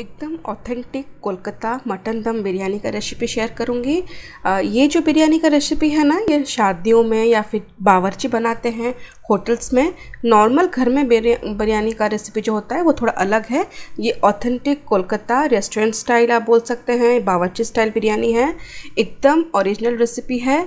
एकदम authentic Kolkata mutton दम बिरयानी का रेसिपी शेयर करूँगी ये जो बिरयानी का रेसिपी है ना ये शादियों में या फिर बावर्ची बनाते हैं होटल्स में नॉर्मल घर में बिरयानी का रेसिपी जो होता है वो थोड़ा अलग है ये ऑथेंटिक कोलकाता रेस्टोरेंट स्टाइल आप बोल सकते हैं बावर्ची स्टाइल बिरयानी है एकदम ओरिजिनल रेसिपी है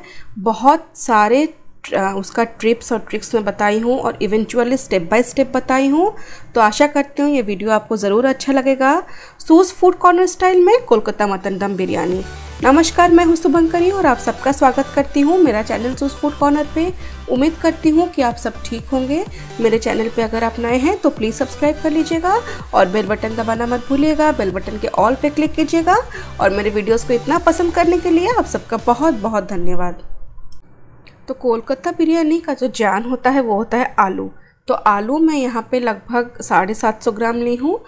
बहुत सारे उसका ट्रिप्स और ट्रिक्स मैं बताई हूँ और इवेंचुअली स्टेप बाय स्टेप बताई हूँ तो आशा करती हूँ ये वीडियो आपको ज़रूर अच्छा लगेगा सूस फूड कॉर्नर स्टाइल में कोलकाता मटन दम बिरयानी नमस्कार मैं हूँ शुभंकरी और आप सबका स्वागत करती हूँ मेरा चैनल सूस फूड कॉर्नर पे उम्मीद करती हूँ कि आप सब ठीक होंगे मेरे चैनल पे अगर आप नए हैं तो प्लीज़ सब्सक्राइब कर लीजिएगा और बेल बटन दबाना मत भूलिएगा बेल बटन के ऑल पे क्लिक कीजिएगा और मेरे वीडियोज़ को इतना पसंद करने के लिए आप सबका बहुत बहुत धन्यवाद तो कोलकाता बिरयानी का जो जान होता है वो होता है आलू तो आलू मैं यहाँ पे लगभग साढ़े सात सौ ग्राम ली हूँ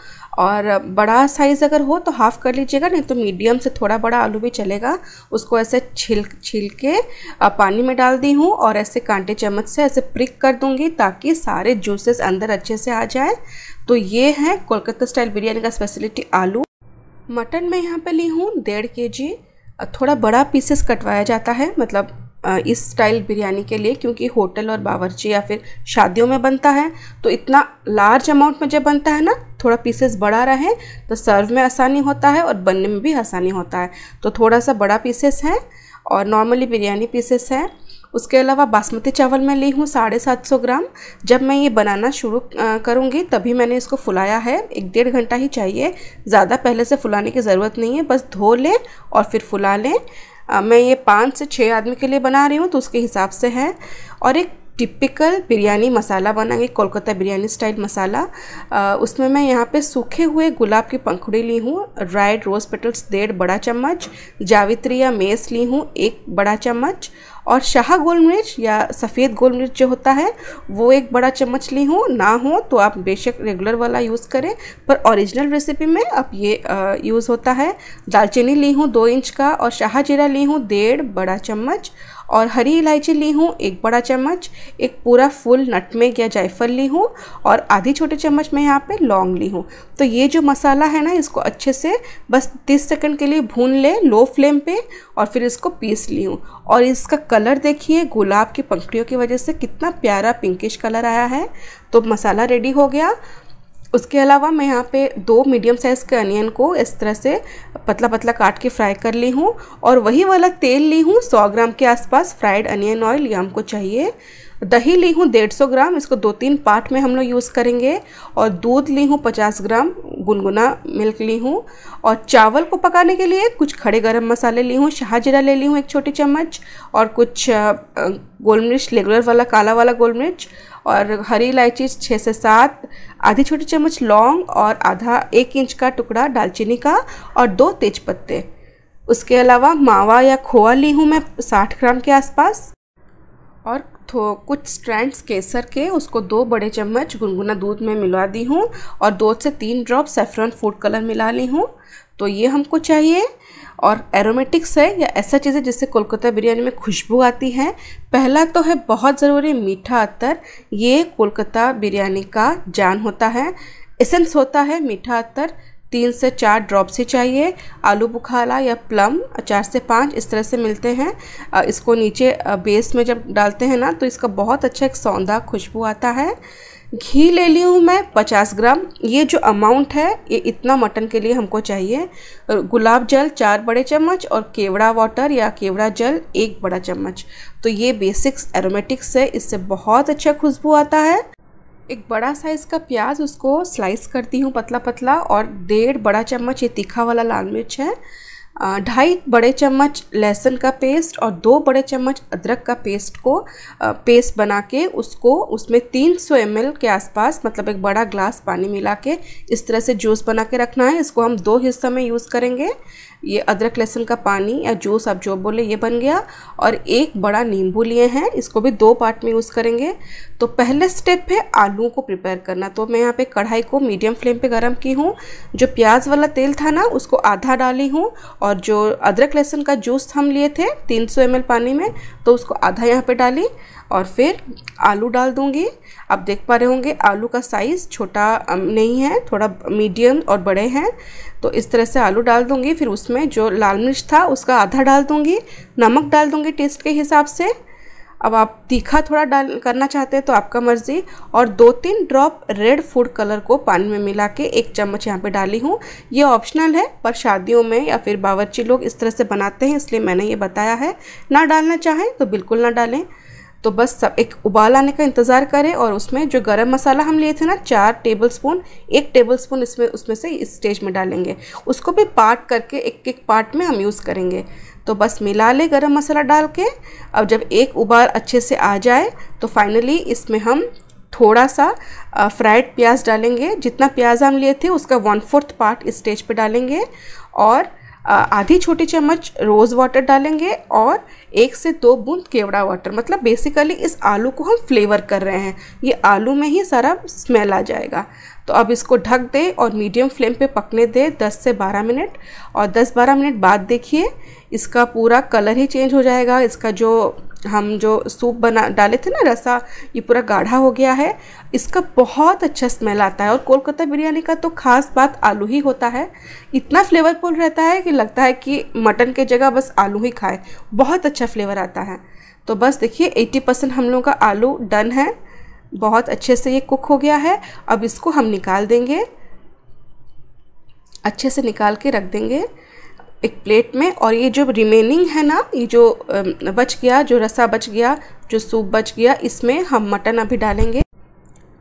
और बड़ा साइज़ अगर हो तो हाफ़ कर लीजिएगा नहीं तो मीडियम से थोड़ा बड़ा आलू भी चलेगा उसको ऐसे छिल छिल के पानी में डाल दी हूँ और ऐसे कांटे चम्मच से ऐसे प्रिक कर दूँगी ताकि सारे जूसेस अंदर अच्छे से आ जाए तो ये है कोलकाता स्टाइल बिरयानी का स्पेशलिटी आलू मटन मैं यहाँ पर ली हूँ डेढ़ के जी थोड़ा बड़ा पीसेस कटवाया जाता है मतलब इस स्टाइल बिरयानी के लिए क्योंकि होटल और बावर्ची या फिर शादियों में बनता है तो इतना लार्ज अमाउंट में जब बनता है ना थोड़ा पीसेस बड़ा रहे तो सर्व में आसानी होता है और बनने में भी आसानी होता है तो थोड़ा सा बड़ा पीसेस है और नॉर्मली बिरयानी पीसेस है उसके अलावा बासमती चावल मैं ली हूँ साढ़े सात सौ ग्राम जब मैं ये बनाना शुरू करूँगी तभी मैंने इसको फुलाया है एक डेढ़ घंटा ही चाहिए ज़्यादा पहले से फुलाने की ज़रूरत नहीं है बस धो लें और फिर फुला लें मैं ये पाँच से छः आदमी के लिए बना रही हूँ तो उसके हिसाब से है और एक टिपिकल बिरयानी मसाला बनाएंगे कोलकाता बिरयानी स्टाइल मसाला आ, उसमें मैं यहाँ पे सूखे हुए गुलाब की पंखुड़ी ली हूँ ड्राइड रोज़ पेटल्स डेढ़ बड़ा चम्मच जावित्री या मेस ली हूँ एक बड़ा चम्मच और शाह गोल मिर्च या सफ़ेद गोल मिर्च जो होता है वो एक बड़ा चम्मच ली हूँ ना हो तो आप बेशक रेगुलर वाला यूज़ करें पर ओरिजिनल रेसिपी में आप ये यूज़ होता है दालचीनी ली हूँ दो इंच का और शाह जीरा ली हूँ डेढ़ बड़ा चम्मच और हरी इलायची ली हूँ एक बड़ा चम्मच एक पूरा फुल नटमेग या जायफल ली हूँ और आधी छोटे चम्मच मैं यहाँ पे लौंग ली हूँ तो ये जो मसाला है ना इसको अच्छे से बस 30 सेकंड के लिए भून ले लो फ्लेम पे और फिर इसको पीस ली हूँ और इसका कलर देखिए गुलाब की पंखड़ियों की वजह से कितना प्यारा पिंकिश कलर आया है तो मसाला रेडी हो गया उसके अलावा मैं यहाँ पे दो मीडियम साइज़ के अनियन को इस तरह से पतला पतला काट के फ्राई कर ली हूँ और वही वाला तेल ली हूँ 100 ग्राम के आसपास फ्राइड अनियन ऑयल ये हमको चाहिए दही ली हूँ 150 ग्राम इसको दो तीन पार्ट में हम लोग यूज़ करेंगे और दूध ली हूँ 50 ग्राम गुनगुना मिल्क ली हूँ और चावल को पकाने के लिए कुछ खड़े गरम मसाले ली हूँ शाहजीरा ले ली हूँ एक छोटी चम्मच और कुछ गोल मिर्च रेगुलर वाला काला वाला गोल मिर्च और हरी इलायची छः से सात आधी छोटी चम्मच लौंग और आधा एक इंच का टुकड़ा दालचीनी का और दो तेज पत्ते उसके अलावा मावा या खोआ ली हूँ मैं साठ ग्राम के आसपास और तो कुछ स्ट्रैंड्स केसर के उसको दो बड़े चम्मच गुनगुना दूध में मिला दी हूँ और दो से तीन ड्रॉप सेफ्रॉन फूड कलर मिला ली हूँ तो ये हमको चाहिए और एरोमेटिक्स है या ऐसा चीज़ है जिससे कोलकाता बिरयानी में खुशबू आती है पहला तो है बहुत ज़रूरी मीठा अतर ये कोलकाता बिरयानी का जान होता है एसेंस होता है मीठा अतर तीन से चार ड्रॉप्स ही चाहिए आलू बुखारा या प्लम चार से पाँच इस तरह से मिलते हैं इसको नीचे बेस में जब डालते हैं ना तो इसका बहुत अच्छा एक सौंदा खुशबू आता है घी ले ली हूँ मैं पचास ग्राम ये जो अमाउंट है ये इतना मटन के लिए हमको चाहिए गुलाब जल चार बड़े चम्मच और केवड़ा वाटर या केवड़ा जल एक बड़ा चम्मच तो ये बेसिक्स एरोमेटिक्स है इससे बहुत अच्छा खुशबू आता है एक बड़ा साइज़ का प्याज उसको स्लाइस करती हूँ पतला पतला और डेढ़ बड़ा चम्मच ये तीखा वाला लाल मिर्च है ढाई बड़े चम्मच लहसुन का पेस्ट और दो बड़े चम्मच अदरक का पेस्ट को पेस्ट बना के उसको उसमें 300 सौ के आसपास मतलब एक बड़ा ग्लास पानी मिला के इस तरह से जूस बना के रखना है इसको हम दो हिस्सों में यूज़ करेंगे ये अदरक लहसुन का पानी या जूस आप जो बोले ये बन गया और एक बड़ा नींबू लिए हैं इसको भी दो पार्ट में यूज़ करेंगे तो पहले स्टेप है आलू को प्रिपेयर करना तो मैं यहाँ पे कढ़ाई को मीडियम फ्लेम पे गर्म की हूँ जो प्याज वाला तेल था ना उसको आधा डाली हूँ और जो अदरक लहसुन का जूस हम लिए थे तीन सौ पानी में तो उसको आधा यहाँ पर डाली और फिर आलू डाल दूँगी आप देख पा रहे होंगे आलू का साइज़ छोटा नहीं है थोड़ा मीडियम और बड़े हैं तो इस तरह से आलू डाल दूँगी फिर उसमें जो लाल मिर्च था उसका आधा डाल दूँगी नमक डाल दूँगी टेस्ट के हिसाब से अब आप तीखा थोड़ा डाल करना चाहते हैं तो आपका मर्ज़ी और दो तीन ड्रॉप रेड फूड कलर को पानी में मिला के एक चम्मच यहाँ पे डाली हूँ ये ऑप्शनल है पर शादियों में या फिर बावर्ची लोग इस तरह से बनाते हैं इसलिए मैंने ये बताया है ना डालना चाहें तो बिल्कुल ना डालें तो बस सब एक उबाल आने का इंतज़ार करें और उसमें जो गरम मसाला हम लिए थे ना चार टेबल स्पून एक टेबल स्पून इसमें उसमें से इस स्टेज में डालेंगे उसको भी पार्ट करके एक एक पार्ट में हम यूज़ करेंगे तो बस मिला ले गरम मसाला डाल के अब जब एक उबाल अच्छे से आ जाए तो फाइनली इसमें हम थोड़ा सा फ्राइड प्याज डालेंगे जितना प्याज हम लिए थे उसका वन फोर्थ पार्ट इस स्टेज पर डालेंगे और आधी छोटी चम्मच रोज़ वाटर डालेंगे और एक से दो बूंद केवड़ा वाटर मतलब बेसिकली इस आलू को हम फ्लेवर कर रहे हैं ये आलू में ही सारा स्मेल आ जाएगा तो अब इसको ढक दें और मीडियम फ्लेम पे पकने दें 10 से 12 मिनट और 10-12 मिनट बाद देखिए इसका पूरा कलर ही चेंज हो जाएगा इसका जो हम जो सूप बना डाले थे ना रसा ये पूरा गाढ़ा हो गया है इसका बहुत अच्छा स्मेल आता है और कोलकाता बिरयानी का तो खास बात आलू ही होता है इतना फ्लेवरफुल रहता है कि लगता है कि मटन के जगह बस आलू ही खाए बहुत अच्छा फ्लेवर आता है तो बस देखिए 80 परसेंट हम लोगों का आलू डन है बहुत अच्छे से ये कुक हो गया है अब इसको हम निकाल देंगे अच्छे से निकाल के रख देंगे एक प्लेट में और ये जो रिमेनिंग है ना ये जो बच गया जो रसा बच गया जो सूप बच गया इसमें हम मटन अभी डालेंगे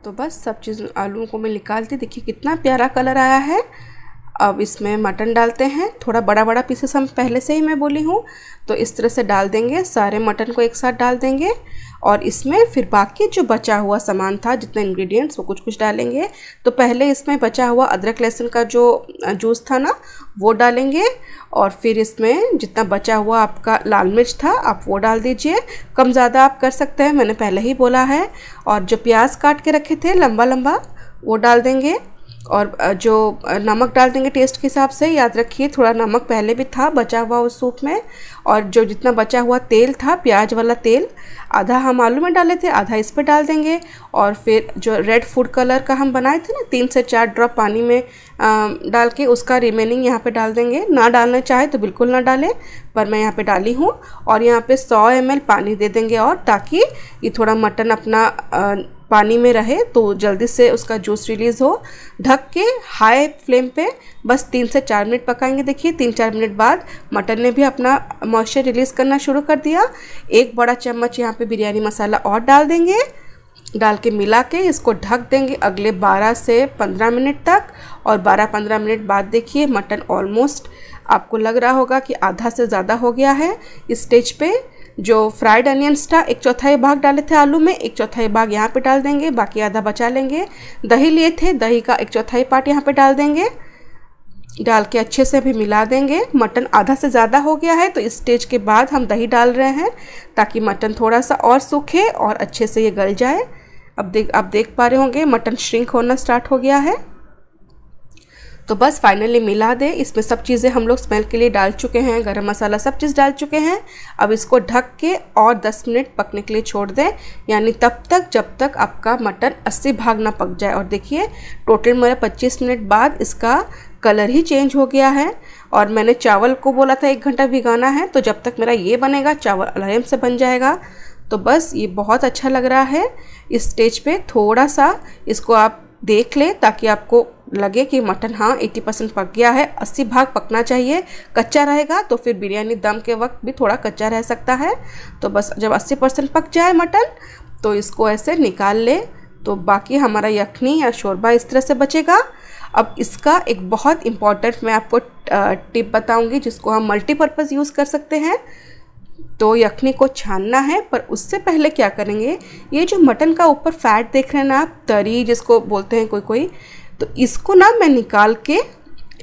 तो बस सब चीज़ आलूओं को मैं निकालती देखिए कितना प्यारा कलर आया है अब इसमें मटन डालते हैं थोड़ा बड़ा बड़ा पीसेस हम पहले से ही मैं बोली हूँ तो इस तरह से डाल देंगे सारे मटन को एक साथ डाल देंगे और इसमें फिर बाकी जो बचा हुआ सामान था जितने इंग्रेडिएंट्स वो कुछ कुछ डालेंगे तो पहले इसमें बचा हुआ अदरक लहसुन का जो जूस था ना वो डालेंगे और फिर इसमें जितना बचा हुआ आपका लाल मिर्च था आप वो डाल दीजिए कम ज़्यादा आप कर सकते हैं मैंने पहले ही बोला है और जो प्याज काट के रखे थे लंबा लंबा वो डाल देंगे और जो नमक डाल देंगे टेस्ट के हिसाब से याद रखिए थोड़ा नमक पहले भी था बचा हुआ उस सूप में और जो जितना बचा हुआ तेल था प्याज वाला तेल आधा हम आलू में डाले थे आधा इस पर डाल देंगे और फिर जो रेड फूड कलर का हम बनाए थे ना तीन से चार ड्रॉप पानी में डाल के उसका रिमेनिंग यहाँ पे डाल देंगे ना डालना चाहे तो बिल्कुल ना डालें पर मैं यहाँ पे डाली हूँ और यहाँ पे 100 एम पानी दे देंगे और ताकि ये थोड़ा मटन अपना पानी में रहे तो जल्दी से उसका जूस रिलीज़ हो ढक के हाई फ्लेम पे बस तीन से चार मिनट पकाएंगे देखिए तीन चार मिनट बाद मटन ने भी अपना मॉइस्चर रिलीज़ करना शुरू कर दिया एक बड़ा चम्मच यहाँ पर बिरयानी मसाला और डाल देंगे डाल के मिला के इसको ढक देंगे अगले 12 से 15 मिनट तक और 12-15 मिनट बाद देखिए मटन ऑलमोस्ट आपको लग रहा होगा कि आधा से ज़्यादा हो गया है इस स्टेज पे जो फ्राइड अनियंस था एक चौथाई भाग डाले थे आलू में एक चौथाई भाग यहाँ पे डाल देंगे बाकी आधा बचा लेंगे दही लिए थे दही का एक चौथाई पार्ट यहाँ पे डाल देंगे डाल के अच्छे से भी मिला देंगे मटन आधा से ज़्यादा हो गया है तो इस स्टेज के बाद हम दही डाल रहे हैं ताकि मटन थोड़ा सा और सूखे और अच्छे से ये गल जाए अब देख आप देख पा रहे होंगे मटन श्रिंक होना स्टार्ट हो गया है तो बस फाइनली मिला दें इसमें सब चीज़ें हम लोग स्मेल के लिए डाल चुके हैं गरम मसाला सब चीज़ डाल चुके हैं अब इसको ढक के और 10 मिनट पकने के लिए छोड़ दें यानी तब तक जब तक आपका मटन 80 भाग ना पक जाए और देखिए टोटल मेरा 25 मिनट बाद इसका कलर ही चेंज हो गया है और मैंने चावल को बोला था एक घंटा भिगाना है तो जब तक मेरा ये बनेगा चावल अलहम से बन जाएगा तो बस ये बहुत अच्छा लग रहा है इस स्टेज पे थोड़ा सा इसको आप देख लें ताकि आपको लगे कि मटन हाँ 80 परसेंट पक गया है 80 भाग पकना चाहिए कच्चा रहेगा तो फिर बिरयानी दम के वक्त भी थोड़ा कच्चा रह सकता है तो बस जब 80 परसेंट पक जाए मटन तो इसको ऐसे निकाल लें तो बाकी हमारा यखनी या शोरबा इस तरह से बचेगा अब इसका एक बहुत इम्पॉर्टेंट मैं आपको टिप बताऊँगी जिसको हम मल्टीपर्पज़ यूज़ कर सकते हैं तो यखनी को छानना है पर उससे पहले क्या करेंगे ये जो मटन का ऊपर फैट देख रहे हैं ना आप तरी जिसको बोलते हैं कोई कोई तो इसको ना मैं निकाल के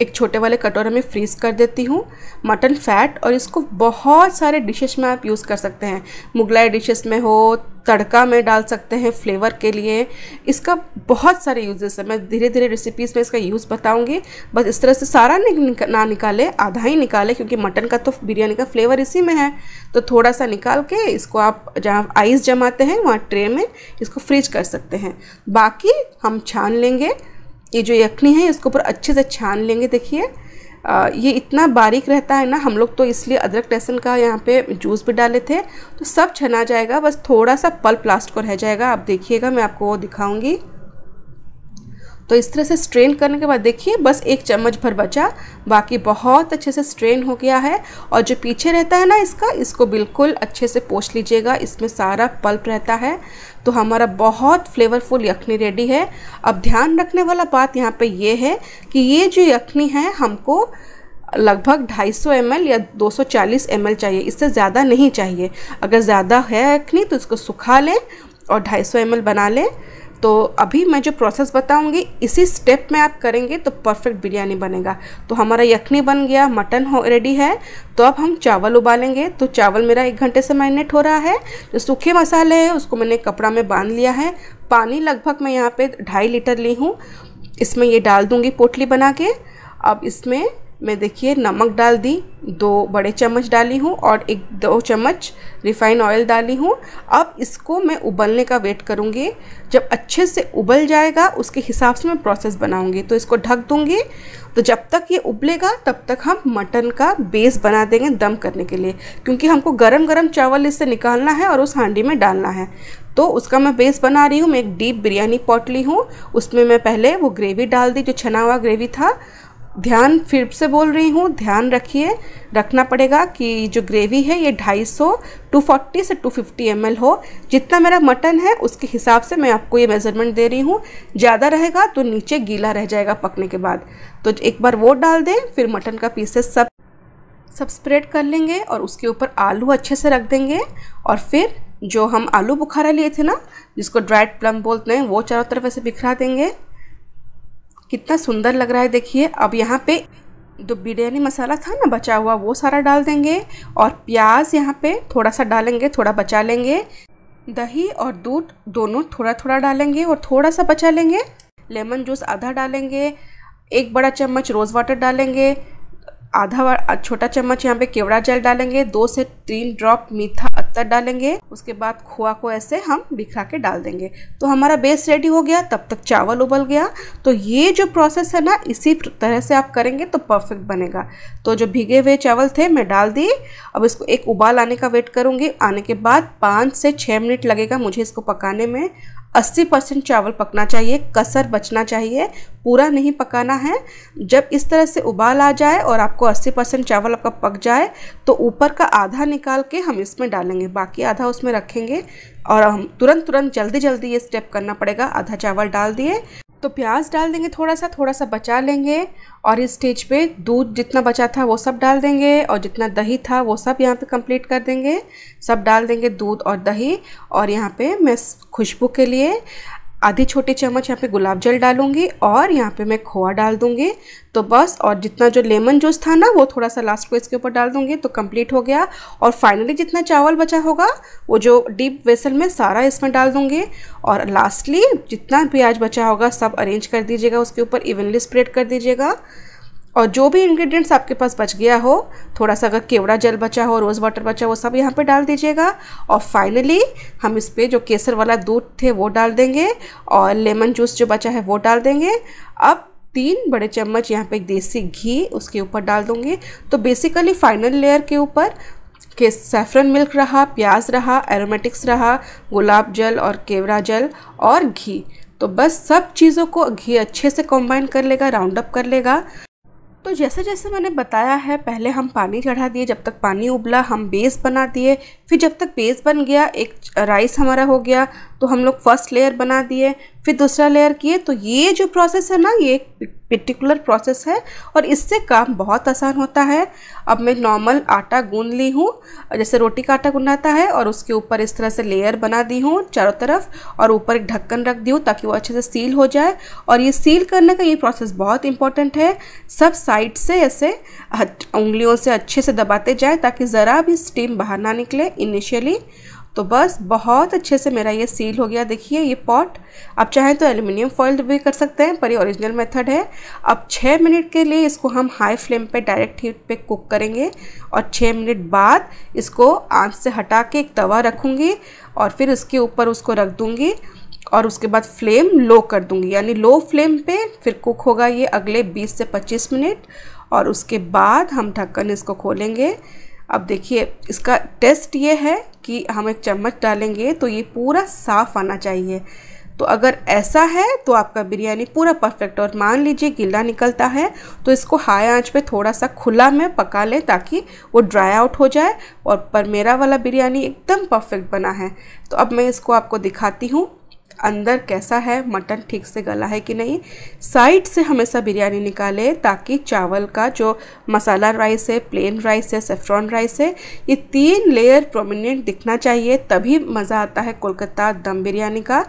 एक छोटे वाले कटोरे में फ्रीज़ कर देती हूँ मटन फैट और इसको बहुत सारे डिशेस में आप यूज़ कर सकते हैं मुगलाई डिशेस में हो तड़का में डाल सकते हैं फ्लेवर के लिए इसका बहुत सारे यूजेस है मैं धीरे धीरे रेसिपीज़ में इसका यूज़ बताऊंगी बस इस तरह से सारा निक, ना निकाले आधा ही निकाले क्योंकि मटन का तो बिरयानी का फ्लेवर इसी में है तो थोड़ा सा निकाल के इसको आप जहाँ आइस जमाते हैं वहाँ ट्रे में इसको फ्रीज कर सकते हैं बाकी हम छान लेंगे ये जो यखनी है इसके ऊपर अच्छे से छान लेंगे देखिए ये इतना बारीक रहता है ना हम लोग तो इसलिए अदरक लहसुन का यहाँ पे जूस भी डाले थे तो सब छना जाएगा बस थोड़ा सा पल्प लास्ट को रह जाएगा आप देखिएगा मैं आपको वो दिखाऊँगी तो इस तरह से स्ट्रेन करने के बाद देखिए बस एक चम्मच भर बचा बाकी बहुत अच्छे से स्ट्रेन हो गया है और जो पीछे रहता है ना इसका इसको बिल्कुल अच्छे से पोछ लीजिएगा इसमें सारा पल्प रहता है तो हमारा बहुत फ्लेवरफुल यखनी रेडी है अब ध्यान रखने वाला बात यहाँ पे ये है कि ये जो यखनी है हमको लगभग 250 सौ या 240 सौ चाहिए इससे ज़्यादा नहीं चाहिए अगर ज़्यादा है यखनी तो इसको सुखा लें और 250 सौ बना लें तो अभी मैं जो प्रोसेस बताऊँगी इसी स्टेप में आप करेंगे तो परफेक्ट बिरयानी बनेगा तो हमारा यखनी बन गया मटन हो रेडी है तो अब हम चावल उबालेंगे तो चावल मेरा एक घंटे से मैरिनेट हो रहा है जो सूखे मसाले हैं उसको मैंने कपड़ा में बांध लिया है पानी लगभग मैं यहाँ पर ढाई लीटर ली हूँ इसमें ये डाल दूँगी पोटली बना के अब इसमें मैं देखिए नमक डाल दी दो बड़े चम्मच डाली हूँ और एक दो चम्मच रिफाइन ऑयल डाली हूँ अब इसको मैं उबलने का वेट करूँगी जब अच्छे से उबल जाएगा उसके हिसाब से मैं प्रोसेस बनाऊँगी तो इसको ढक दूँगी तो जब तक ये उबलेगा तब तक हम मटन का बेस बना देंगे दम करने के लिए क्योंकि हमको गर्म गर्म चावल इससे निकालना है और उस हांडी में डालना है तो उसका मैं बेस बना रही हूँ मैं एक डीप बिरयानी पॉट ली हूँ उसमें मैं पहले वो ग्रेवी डाल दी जो छना हुआ ग्रेवी था ध्यान फिर से बोल रही हूँ ध्यान रखिए रखना पड़ेगा कि जो ग्रेवी है ये 250 फोर्टी से 250 ml हो जितना मेरा मटन है उसके हिसाब से मैं आपको ये मेज़रमेंट दे रही हूँ ज़्यादा रहेगा तो नीचे गीला रह जाएगा पकने के बाद तो एक बार वो डाल दें फिर मटन का पीसेस सब सब स्प्रेड कर लेंगे और उसके ऊपर आलू अच्छे से रख देंगे और फिर जो हम आलू बुखारा लिए थे ना जिसको ड्राइड प्लम बोलते हैं वो चारों तरफ ऐसे बिखरा देंगे कितना सुंदर लग रहा है देखिए अब यहाँ पे जो बिरयानी मसाला था ना बचा हुआ वो सारा डाल देंगे और प्याज यहाँ पे थोड़ा सा डालेंगे थोड़ा बचा लेंगे दही और दूध दोनों थोड़ा थोड़ा डालेंगे और थोड़ा सा बचा लेंगे लेमन जूस आधा डालेंगे एक बड़ा चम्मच रोज़ वाटर डालेंगे आधा छोटा चम्मच यहाँ पे केवड़ा जल डालेंगे दो से तीन ड्रॉप मीठा पत्ता डालेंगे उसके बाद खोआ को ऐसे हम बिखरा के डाल देंगे तो हमारा बेस रेडी हो गया तब तक चावल उबल गया तो ये जो प्रोसेस है ना इसी तरह से आप करेंगे तो परफेक्ट बनेगा तो जो भीगे हुए चावल थे मैं डाल दी अब इसको एक उबाल आने का वेट करूँगी आने के बाद पाँच से छः मिनट लगेगा मुझे इसको पकाने में 80 परसेंट चावल पकना चाहिए कसर बचना चाहिए पूरा नहीं पकाना है जब इस तरह से उबाल आ जाए और आपको 80 परसेंट चावल आपका पक जाए तो ऊपर का आधा निकाल के हम इसमें डालेंगे बाकी आधा उसमें रखेंगे और हम तुरंत तुरंत जल्दी जल्दी ये स्टेप करना पड़ेगा आधा चावल डाल दिए तो प्याज डाल देंगे थोड़ा सा थोड़ा सा बचा लेंगे और इस स्टेज पे दूध जितना बचा था वो सब डाल देंगे और जितना दही था वो सब यहाँ पे कंप्लीट कर देंगे सब डाल देंगे दूध और दही और यहाँ पे मैं खुशबू के लिए आधे छोटे चम्मच यहाँ पे गुलाब जल डालूंगी और यहाँ पे मैं खोआ डाल दूंगी तो बस और जितना जो लेमन जूस था ना वो थोड़ा सा लास्ट को इसके ऊपर डाल दूंगी तो कंप्लीट हो गया और फाइनली जितना चावल बचा होगा वो जो डीप वेसल में सारा इसमें डाल दूंगी और लास्टली जितना प्याज बचा होगा सब अरेंज कर दीजिएगा उसके ऊपर इवनली स्प्रेड कर दीजिएगा और जो भी इंग्रेडिएंट्स आपके पास बच गया हो थोड़ा सा अगर केवड़ा जल बचा हो रोज़ वाटर बचा हो वो सब यहाँ पे डाल दीजिएगा और फाइनली हम इस पर जो केसर वाला दूध थे वो डाल देंगे और लेमन जूस जो बचा है वो डाल देंगे अब तीन बड़े चम्मच यहाँ पे देसी घी उसके ऊपर डाल दूँगी तो बेसिकली फाइनल लेयर के ऊपर के सैफरन मिल्क रहा प्याज रहा एरोमेटिक्स रहा गुलाब जल और केवड़ा जल और घी तो बस सब चीज़ों को घी अच्छे से कॉम्बाइन कर लेगा राउंड अप कर लेगा तो जैसे जैसे मैंने बताया है पहले हम पानी चढ़ा दिए जब तक पानी उबला हम बेस बना दिए फिर जब तक बेस बन गया एक राइस हमारा हो गया तो हम लोग फर्स्ट लेयर बना दिए फिर दूसरा लेयर किए तो ये जो प्रोसेस है ना ये एक पर्टिकुलर प्रोसेस है और इससे काम बहुत आसान होता है अब मैं नॉर्मल आटा गून ली हूँ जैसे रोटी का आटा गुनाता है और उसके ऊपर इस तरह से लेयर बना दी हूँ चारों तरफ और ऊपर एक ढक्कन रख दी हूँ ताकि वो अच्छे से सील हो जाए और ये सील करने का ये प्रोसेस बहुत इंपॉर्टेंट है सब साइड से ऐसे उंगलियों से अच्छे से दबाते जाए ताकि ज़रा भी स्टीम बाहर ना निकले इनिशियली तो बस बहुत अच्छे से मेरा ये सील हो गया देखिए ये पॉट आप चाहें तो एल्यूमिनियम फॉइल भी कर सकते हैं पर ये ओरिजिनल मेथड है अब छः मिनट के लिए इसको हम हाई फ्लेम पे डायरेक्ट हीट पे कुक करेंगे और छः मिनट बाद इसको आंच से हटा के एक तवा रखूँगी और फिर उसके ऊपर उसको रख दूँगी और उसके बाद फ्लेम लो कर दूँगी यानी लो फ्लेम पर फिर कुक होगा ये अगले बीस से पच्चीस मिनट और उसके बाद हम ढक्कन इसको खोलेंगे अब देखिए इसका टेस्ट ये है कि हम एक चम्मच डालेंगे तो ये पूरा साफ़ आना चाहिए तो अगर ऐसा है तो आपका बिरयानी पूरा परफेक्ट और मान लीजिए गीला निकलता है तो इसको हाई आंच पे थोड़ा सा खुला में पका लें ताकि वो ड्राई आउट हो जाए और पर मेरा वाला बिरयानी एकदम परफेक्ट बना है तो अब मैं इसको आपको दिखाती हूँ अंदर कैसा है मटन ठीक से गला है कि नहीं साइड से हमेशा बिरयानी निकाले ताकि चावल का जो मसाला राइस है प्लेन राइस है सेफ्रॉन राइस है ये तीन लेयर प्रोमिनेंट दिखना चाहिए तभी मज़ा आता है कोलकाता दम बिरयानी का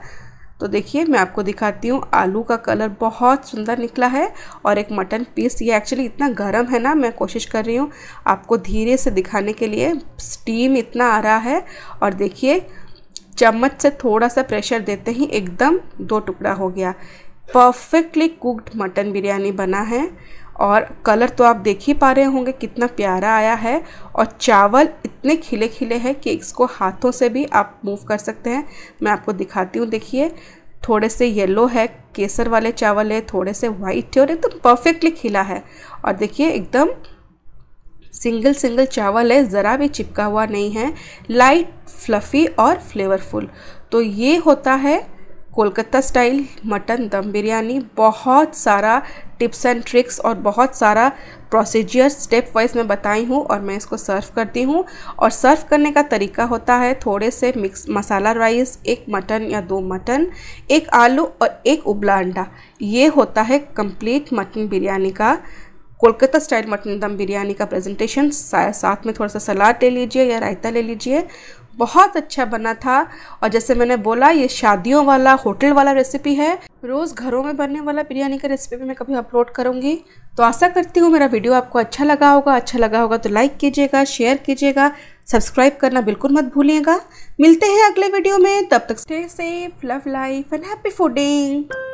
तो देखिए मैं आपको दिखाती हूँ आलू का कलर बहुत सुंदर निकला है और एक मटन पीस ये एक्चुअली इतना गर्म है ना मैं कोशिश कर रही हूँ आपको धीरे से दिखाने के लिए स्टीम इतना आ रहा है और देखिए चम्मच से थोड़ा सा प्रेशर देते ही एकदम दो टुकड़ा हो गया परफेक्टली कुक्ड मटन बिरयानी बना है और कलर तो आप देख ही पा रहे होंगे कितना प्यारा आया है और चावल इतने खिले खिले हैं कि इसको हाथों से भी आप मूव कर सकते हैं मैं आपको दिखाती हूँ देखिए थोड़े से येलो है केसर वाले चावल है थोड़े से वाइट है और एकदम परफेक्टली खिला है और देखिए एकदम सिंगल सिंगल चावल है ज़रा भी चिपका हुआ नहीं है लाइट फ्लफ़ी और फ्लेवरफुल तो ये होता है कोलकाता स्टाइल मटन दम बिरयानी बहुत सारा टिप्स एंड ट्रिक्स और बहुत सारा प्रोसीजर स्टेप वाइज मैं बताई हूँ और मैं इसको सर्व करती हूँ और सर्व करने का तरीका होता है थोड़े से मिक्स मसाला राइस एक मटन या दो मटन एक आलू और एक उबला अंडा ये होता है कंप्लीट मटन बिरयानी का कोलकाता स्टाइल मटन दम बिरयानी का प्रेजेंटेशन साथ में थोड़ा सा सलाद ले लीजिए या रायता ले लीजिए बहुत अच्छा बना था और जैसे मैंने बोला ये शादियों वाला होटल वाला रेसिपी है रोज़ घरों में बनने वाला बिरयानी का रेसिपी भी मैं कभी अपलोड करूँगी तो आशा करती हूँ मेरा वीडियो आपको अच्छा लगा होगा अच्छा लगा होगा तो लाइक कीजिएगा शेयर कीजिएगा सब्सक्राइब करना बिल्कुल मत भूलिएगा मिलते हैं अगले वीडियो में तब तक stay safe love life and happy fooding